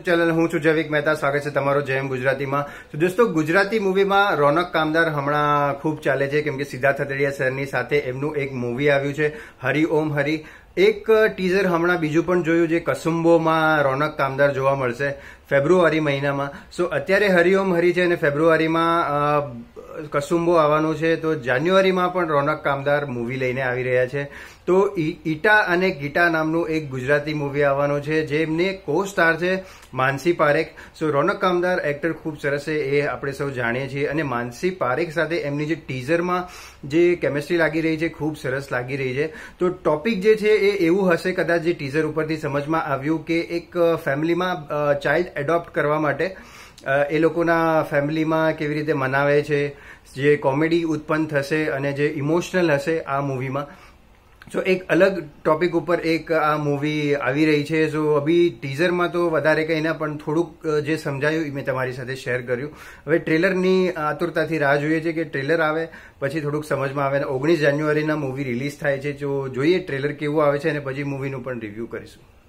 channel હું છું જૈવિક મહેતા સ્વાગત છે તમારો જેમ ગુજરાતીમાં તો દોસ્તો ગુજરાતી મૂવીમાં રોનક કામદાર હમણાં ખૂબ ચાલે છે કેમ કે સિદ્ધાર્થ અતડિયા સરની સાથે એમનું એક મૂવી આવ્યું છે હરી ઓમ હરી એક ટીઝર હમણાં બીજું પણ જોયું જે કસુંબોમાં રોનક કામદાર જોવા મળશે ફેબ્રુઆરી મહિનામાં સો અત્યારે હરિઓમ હરી છે અને ફેબ્રુઆરીમાં કસુંબો આવવાનો છે તો જાન્યુઆરીમાં પણ રોનક કામદાર મૂવી લઈને આવી રહ્યા છે તો ઈટા અને ગીટા નામનું એક ગુજરાતી મૂવી આવવાનું છે જેમને કો સ્ટાર છે માનસી પારેખ સો રોનક કામદાર એક્ટર ખૂબ સરસ છે એ આપણે સૌ જાણીએ છીએ અને માનસી પારેખ સાથે એમની જે ટીઝરમાં જે કેમેસ્ટ્રી લાગી રહી છે ખૂબ સરસ લાગી રહી છે તો ટોપિક જે છે એ એવું હશે કદાચ જે ટીઝર ઉપરથી સમજમાં આવ્યું કે એક ફેમિલીમાં ચાઇલ્ડ એડોપ્ટ કરવા માટે એ લોકોના ફેમિલીમાં કેવી રીતે મનાવે છે જે કોમેડી ઉત્પન્ન થશે અને જે ઇમોશનલ હશે આ મૂવીમાં સો એક અલગ ટોપિક ઉપર એક આ મૂવી આવી રહી છે સો અભી ટીઝરમાં તો વધારે કંઈ ના પણ થોડુંક જે સમજાયું એ મેં તમારી સાથે શેર કર્યું હવે ટ્રેલરની આતુરતાથી રાહ જોઈએ છે કે ટ્રેલર આવે પછી થોડુંક સમજમાં આવે અને ઓગણીસ જાન્યુઆરીના મૂવી રિલીઝ થાય છે જો જોઈએ ટ્રેલર કેવું આવે છે અને પછી મૂવીનું પણ રિવ્યૂ કરીશું